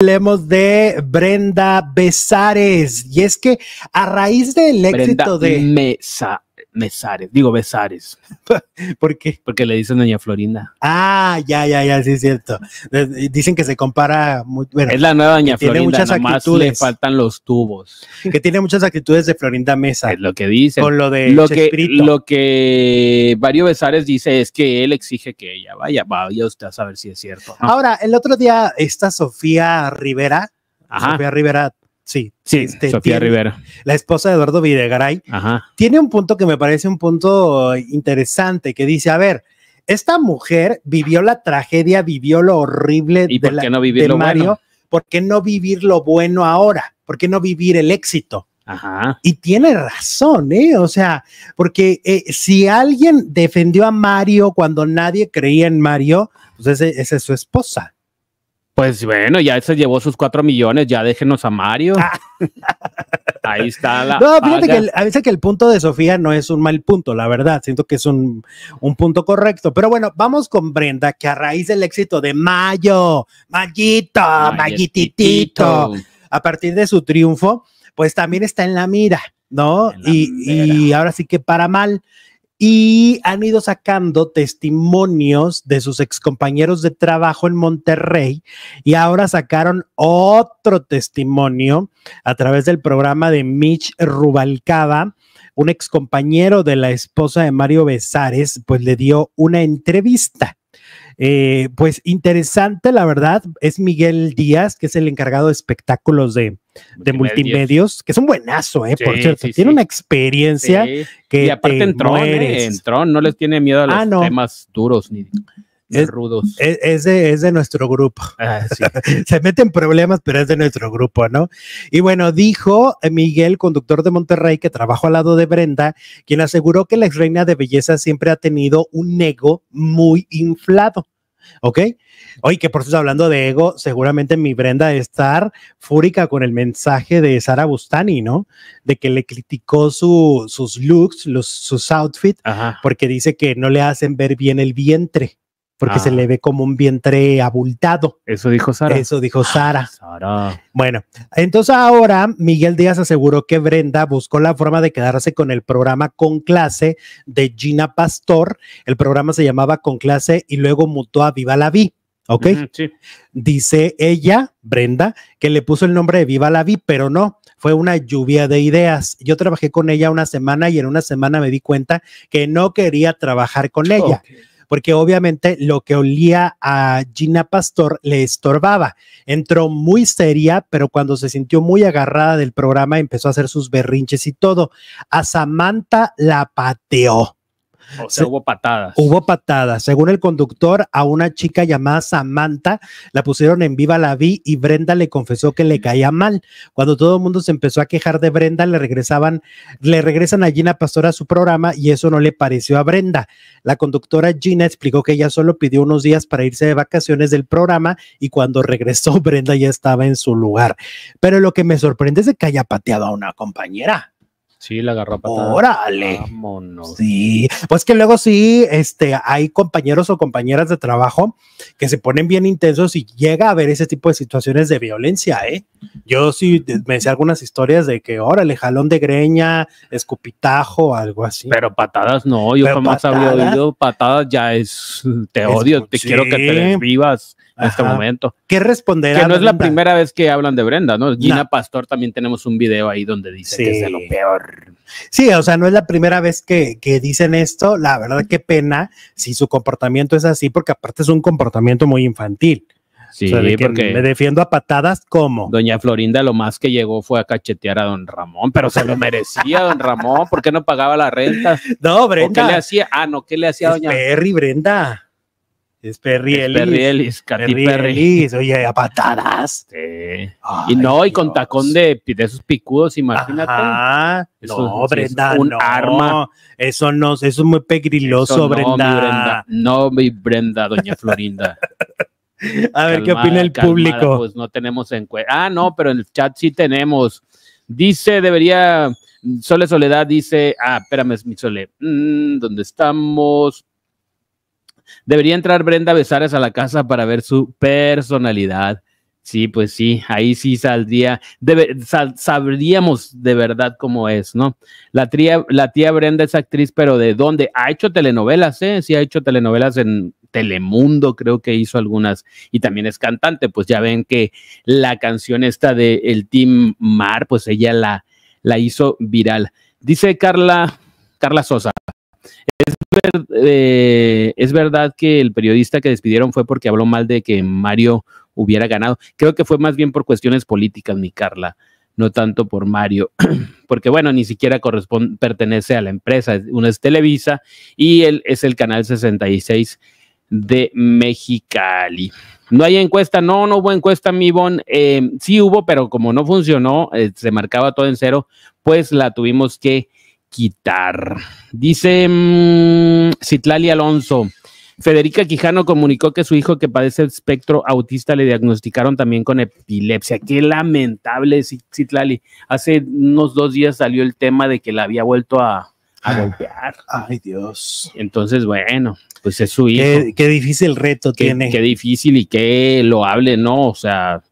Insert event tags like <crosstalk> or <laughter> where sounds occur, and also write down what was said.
Hablemos de Brenda Besares. Y es que a raíz del éxito de. Mesa Mesares, digo Besares. <laughs> ¿Por qué? Porque le dicen Doña Florinda. Ah, ya, ya, ya, sí es cierto. Dicen que se compara muy, Es la nueva Doña Florinda, nomás le faltan los tubos. <laughs> Que tiene muchas actitudes de Florinda Mesa. Es lo que dice. Con lo de lo que, lo que Vario Besares dice es que él exige que ella vaya, vaya usted a saber si es cierto. Ahora, el otro día está Sofía Rivera, Sofía Rivera Sí, sí, este, Sofía Rivera. La esposa de Eduardo Videgaray. Tiene un punto que me parece un punto interesante que dice, a ver, esta mujer vivió la tragedia, vivió lo horrible de, Mario, ¿por qué no vivir lo bueno ahora? ¿Por qué no vivir el éxito? Y tiene razón, ¿eh? O sea, porque eh, si alguien defendió a Mario cuando nadie creía en Mario, pues esa es su esposa. Pues bueno, ya se llevó sus cuatro millones, ya déjenos a Mario. Ah. <laughs> Ahí está la. No, fíjate que el, a veces que el punto de Sofía no es un mal punto, la verdad. Siento que es un, punto correcto. Pero bueno, vamos con Brenda, que a raíz del éxito de Mayo, Mayito, Mayititito, a partir de su triunfo, pues también está en la mira, ¿no? y, y ahora sí que para mal y han ido sacando testimonios de sus excompañeros de trabajo en Monterrey y ahora sacaron otro testimonio a través del programa de Mitch Rubalcaba, un excompañero de la esposa de Mario Besares, pues le dio una entrevista. Eh, pues interesante, la verdad, es Miguel Díaz, que es el encargado de espectáculos de, de multimedios. que es un buenazo, eh, por cierto. tiene una experiencia que. Y aparte entró, ¿eh? entró, no les tiene miedo a los ah, temas duros ni. Es, rudos. Es, es, de, es, de, nuestro grupo. Ah, sí. <laughs> Se meten problemas, pero es de nuestro grupo, ¿no? Y bueno, dijo eh, Miguel, conductor de Monterrey, que trabajó al lado de Brenda, quien aseguró que la ex reina de belleza siempre ha tenido un ego muy inflado ¿ok? Oye, que por eso hablando de ego, seguramente mi Brenda de estar fúrica con el mensaje de Sara Bustani, ¿no? De que le criticó su, sus looks, los, sus outfits, porque dice que no le hacen ver bien el vientre porque se ah. le ve como un vientre abultado. Eso dijo Sara. Eso dijo ah, Sara. Bueno, entonces ahora Miguel Díaz aseguró que Brenda buscó la forma de quedarse con el programa Con Clase de Gina Pastor. El programa se llamaba Con Clase y luego mutó a Viva la Vi. ¿Ok? sí. Dice ella, Brenda, que le puso el nombre de Viva la Vi, pero no, fue una lluvia de ideas. Yo trabajé con ella una semana y en una semana me di cuenta que no quería trabajar con ella porque obviamente lo que olía a Gina Pastor le estorbaba. Entró muy seria, pero cuando se sintió muy agarrada del programa empezó a hacer sus berrinches y todo. A Samantha la pateó hubo patadas. Hubo patadas. Según el conductor, a una chica llamada Samantha la pusieron en viva la vi y Brenda le confesó que le caía mal. Cuando todo el mundo se empezó a quejar de Brenda, le regresaban, le regresan a Gina Pastora a su programa y eso no le pareció a Brenda. La conductora Gina explicó que ella solo pidió unos días para irse de vacaciones del programa y cuando regresó, <laughs> Brenda ya estaba en su lugar. Pero lo que me sorprende es que haya pateado a una compañera. Sí, la patada. Órale. Vámonos. Sí, pues que luego sí, este, hay compañeros o compañeras de trabajo que se ponen bien intensos y llega a haber ese tipo de situaciones de violencia, ¿eh? Yo sí me decía algunas historias de que, órale, jalón de greña, escupitajo, algo así. Pero patadas no, yo jamás patadas, había oído patadas, ya es, te odio, te quiero que te desvivas en este momento. ¿Qué responderá? Que no es la primera vez que hablan de Brenda, ¿no? Gina Pastor también tenemos un video ahí donde dice que es de lo peor. Sí, o sea, no es la primera vez que, dicen esto. La verdad, qué pena si su comportamiento es así, porque aparte es un comportamiento muy infantil. Sí, porque me defiendo a patadas como. Doña Florinda lo más que llegó fue a cachetear a don Ramón, pero se lo merecía don Ramón, porque no pagaba la renta? <laughs> No, Brenda. ¿Qué le hacía? Ah, no, ¿qué le hacía a doña? Perry, Brenda. Es Perrielis. Es Oye, a patadas. y no, y con tacón de, de esos picudos, imagínate. Ah, no, Brenda, no. Eso no, eso es muy pegriloso, Brenda. Brenda. No, mi Brenda, doña Florinda. <laughs> a ver, ¿qué opina el público? Pues no tenemos cuenta. Ah, no, pero en el chat sí tenemos. Dice, debería... Sole Soledad dice, ah, espérame, mi Sole, mm, ¿dónde estamos? Debería entrar Brenda Besares a la casa para ver su personalidad. Sí, pues sí, ahí sí saldría, sabríamos de verdad cómo es, ¿no? La tía, Brenda es actriz, pero ¿de dónde? Ha hecho telenovelas, ¿eh? Sí, ha hecho telenovelas en Telemundo, creo que hizo algunas, y también es cantante, pues ya ven que la canción esta de El Team Mar, pues ella la, la hizo viral. Dice Carla, Carla Sosa, es eh, es verdad que el periodista que despidieron fue porque habló mal de que Mario hubiera ganado. Creo que fue más bien por cuestiones políticas, mi Carla, no tanto por Mario, <clears throat> porque bueno, ni siquiera corresponde, pertenece a la empresa. Uno es Televisa y él es el canal 66 de Mexicali. No hay encuesta, no, no hubo encuesta, mi Bon. Eh, sí hubo, pero como no funcionó, eh, se marcaba todo en cero, pues la tuvimos que quitar. Dice mm, Citlali Alonso. Federica Quijano comunicó que su hijo que padece espectro autista le diagnosticaron también con epilepsia. Qué lamentable, Citlali. Hace unos dos días salió el tema de que la había vuelto a, ah. golpear. Ay, Dios. Entonces, bueno, pues es su hijo. Qué, difícil reto tiene. Qué difícil y qué lo hable, ¿no? O sea,